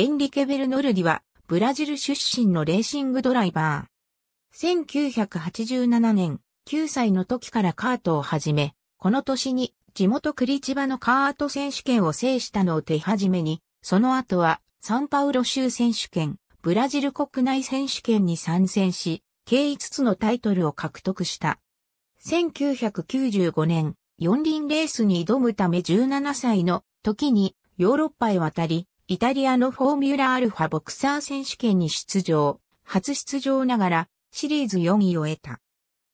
エンリケ・ベルノルディは、ブラジル出身のレーシングドライバー。1987年、9歳の時からカートを始め、この年に地元クリチバのカート選手権を制したのを手始めに、その後はサンパウロ州選手権、ブラジル国内選手権に参戦し、計5つのタイトルを獲得した。1995年、四輪レースに挑むため17歳の時にヨーロッパへ渡り、イタリアのフォーミュラアルファボクサー選手権に出場、初出場ながらシリーズ4位を得た。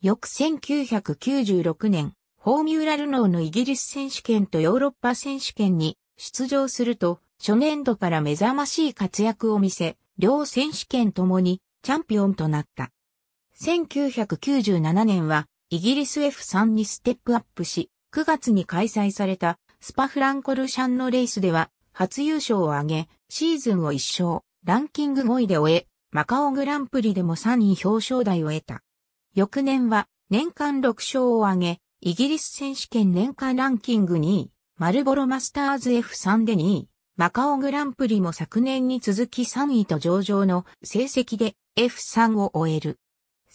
翌1996年、フォーミュラルノーのイギリス選手権とヨーロッパ選手権に出場すると、初年度から目覚ましい活躍を見せ、両選手権ともにチャンピオンとなった。1997年はイギリス F3 にステップアップし、9月に開催されたスパフランコルシャンのレースでは初優勝を挙げ、シーズンを1勝、ランキング5位で終え、マカオグランプリでも3位表彰台を得た。翌年は年間6勝を挙げ、イギリス選手権年間ランキング2位、マルボロマスターズ F3 で2位、マカオグランプリも昨年に続き3位と上々の成績で F3 を終える。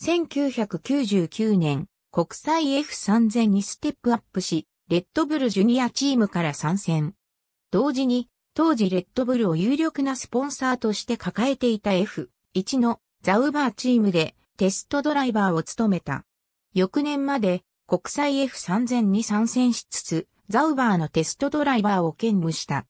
1999年、国際 F3000 にステップアップし、レッドブルジュニアチームから参戦。同時に、当時レッドブルを有力なスポンサーとして抱えていた F1 のザウバーチームでテストドライバーを務めた。翌年まで国際 F3000 に参戦しつつ、ザウバーのテストドライバーを兼務した。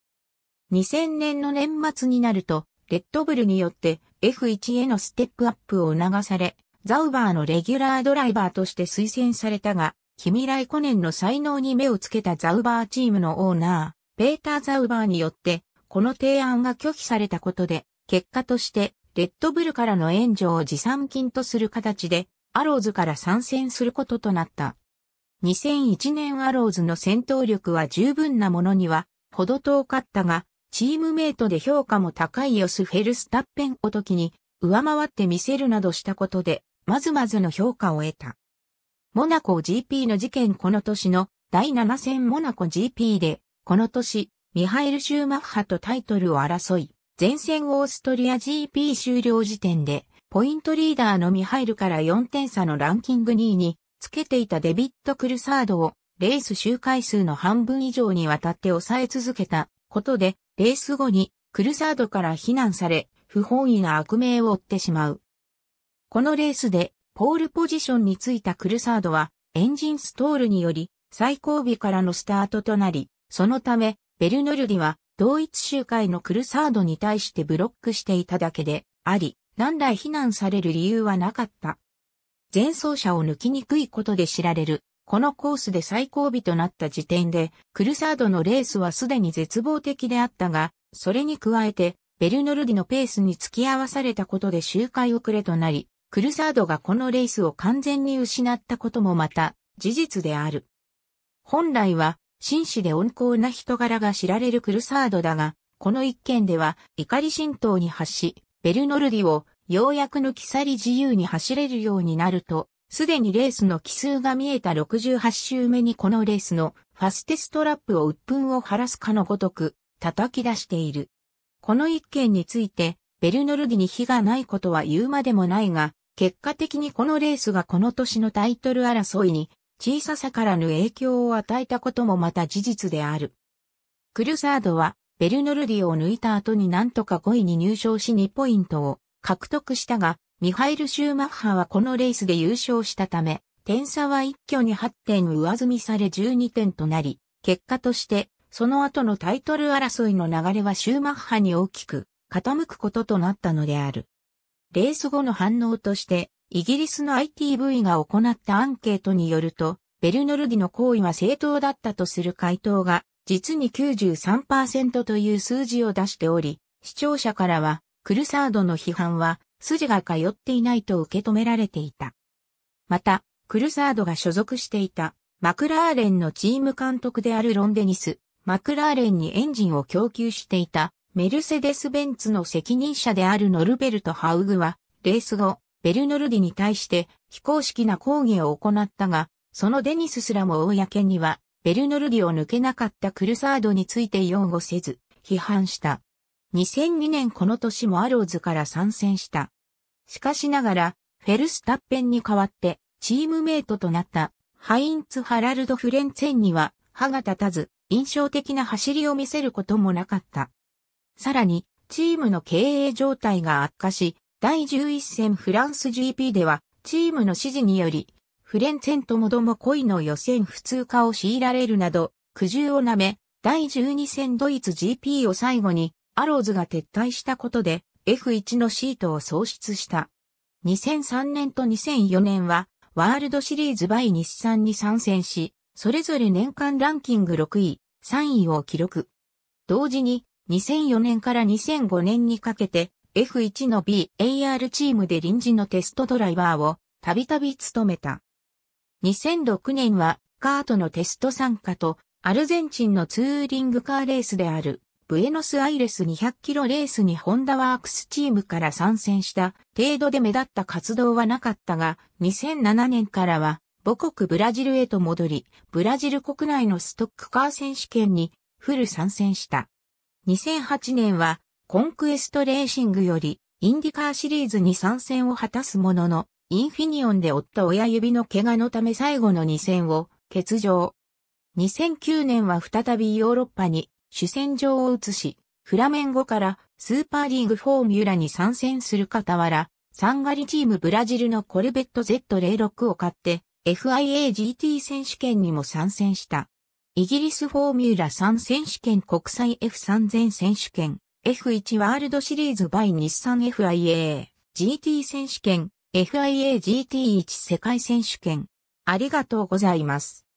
2000年の年末になると、レッドブルによって F1 へのステップアップを促され、ザウバーのレギュラードライバーとして推薦されたが、キミライコネンの才能に目をつけたザウバーチームのオーナー、ペーター・ザウバーによって、この提案が拒否されたことで、結果として、レッドブルからの援助を持参金とする形で、アローズから参戦することとなった。2001年アローズの戦闘力は十分なものには、ほど遠かったが、チームメイトで評価も高いヨス・フェルスタッペンをときに、上回って見せるなどしたことで、まずまずの評価を得た。モナコ GP の事件この年の第7戦モナコ GP でこの年、ミハエル・シューマッハとタイトルを争い、前線オーストリア GP 終了時点で、ポイントリーダーのミハイルから4点差のランキング2位に、つけていたデビット・クルサードを、レース周回数の半分以上にわたって抑え続けたことで、レース後にクルサードから非難され、不本意な悪名を負ってしまう。このレースで、ポールポジションについたクルサードは、エンジンストールにより、最後尾からのスタートとなり、そのため、ベルノルディは同一集会のクルサードに対してブロックしていただけであり、何来非難される理由はなかった。前走者を抜きにくいことで知られる、このコースで最後尾となった時点で、クルサードのレースはすでに絶望的であったが、それに加えて、ベルノルディのペースに付き合わされたことで周回遅れとなり、クルサードがこのレースを完全に失ったこともまた、事実である。本来は、紳士で温厚な人柄が知られるクルサードだが、この一件では怒り浸透に発し、ベルノルディをようやく抜き去り自由に走れるようになると、すでにレースの奇数が見えた68周目にこのレースのファステストラップを鬱憤を晴らすかのごとく叩き出している。この一件について、ベルノルディに非がないことは言うまでもないが、結果的にこのレースがこの年のタイトル争いに小ささからぬ影響を与えたこともまた事実である。クルサードは、ベルノルディを抜いた後になんとか5位に入賞し2ポイントを獲得したが、ミハイル・シューマッハはこのレースで優勝したため、点差は一挙に8点上積みされ12点となり、結果として、その後のタイトル争いの流れはシューマッハに大きく傾くこととなったのである。レース後の反応として、イギリスの ITV が行ったアンケートによると、ベルノルディの行為は正当だったとする回答が、実に93%という数字を出しており、視聴者からは、クルサードの批判は、筋が通っていないと受け止められていた。また、クルサードが所属していた、マクラーレンのチーム監督であるロンデニス、マクラーレンにエンジンを供給していた、メルセデス・ベンツの責任者であるノルベルト・ハウグは、レース後、ベルノルディに対して非公式な抗議を行ったが、そのデニスすらも公には、ベルノルディを抜けなかったクルサードについて擁護せず、批判した。2002年この年もアローズから参戦した。しかしながら、フェルスタッペンに代わって、チームメイトとなった、ハインツ・ハラルド・フレンツェンには、歯が立たず、印象的な走りを見せることもなかった。さらに、チームの経営状態が悪化し、第11戦フランス GP では、チームの指示により、フレンツェンともども恋の予選普通化を強いられるなど、苦渋をなめ、第12戦ドイツ GP を最後に、アローズが撤退したことで、F1 のシートを喪失した。2003年と2004年は、ワールドシリーズ by 日産に参戦し、それぞれ年間ランキング6位、3位を記録。同時に、2004年から2005年にかけて、F1 の BAR チームで臨時のテストドライバーをたびたび務めた。2006年はカートのテスト参加とアルゼンチンのツーリングカーレースであるブエノスアイレス200キロレースにホンダワークスチームから参戦した程度で目立った活動はなかったが2007年からは母国ブラジルへと戻りブラジル国内のストックカー選手権にフル参戦した。2008年はコンクエストレーシングより、インディカーシリーズに参戦を果たすものの、インフィニオンで負った親指の怪我のため最後の2戦を欠場。2009年は再びヨーロッパに主戦場を移し、フラメンゴからスーパーリーグフォーミュラに参戦する傍ら、サンガリチームブラジルのコルベット Z06 を買って FIAGT 選手権にも参戦した。イギリスフォーミュラ3選手権国際 F3000 選手権、F1 ワールドシリーズ by 日産 FIA GT 選手権 FIA GT1 世界選手権ありがとうございます。